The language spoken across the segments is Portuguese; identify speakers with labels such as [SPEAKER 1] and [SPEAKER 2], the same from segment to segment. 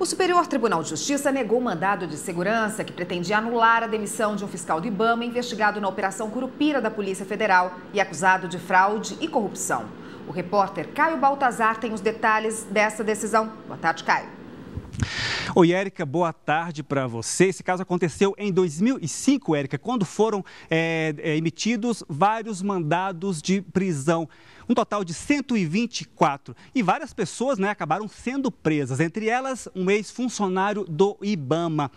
[SPEAKER 1] O Superior Tribunal de Justiça negou o mandado de segurança que pretendia anular a demissão de um fiscal do Ibama investigado na Operação Curupira da Polícia Federal e acusado de fraude e corrupção. O repórter Caio Baltazar tem os detalhes dessa decisão. Boa tarde, Caio.
[SPEAKER 2] Oi, Érica, boa tarde para você. Esse caso aconteceu em 2005, Érica, quando foram é, emitidos vários mandados de prisão, um total de 124. E várias pessoas né, acabaram sendo presas, entre elas um ex-funcionário do Ibama.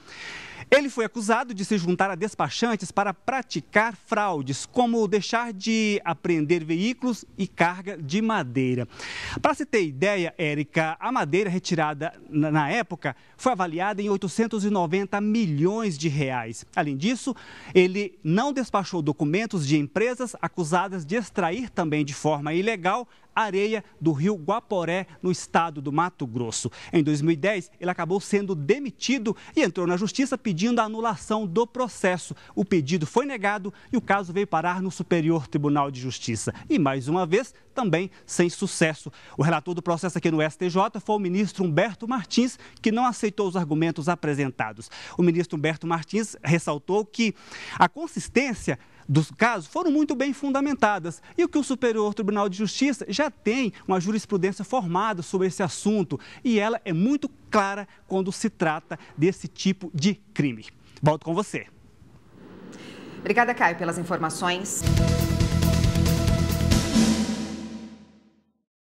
[SPEAKER 2] Ele foi acusado de se juntar a despachantes para praticar fraudes, como deixar de apreender veículos e carga de madeira. Para se ter ideia, Érica, a madeira retirada na época foi avaliada em 890 milhões de reais. Além disso, ele não despachou documentos de empresas acusadas de extrair também de forma ilegal areia do rio Guaporé, no estado do Mato Grosso. Em 2010, ele acabou sendo demitido e entrou na justiça pedindo a anulação do processo. O pedido foi negado e o caso veio parar no Superior Tribunal de Justiça. E mais uma vez, também sem sucesso. O relator do processo aqui no STJ foi o ministro Humberto Martins, que não aceitou os argumentos apresentados. O ministro Humberto Martins ressaltou que a consistência dos casos foram muito bem fundamentadas e o que o Superior Tribunal de Justiça já tem uma jurisprudência formada sobre esse assunto e ela é muito clara quando se trata desse tipo de crime. Volto com você.
[SPEAKER 1] Obrigada, Caio, pelas informações.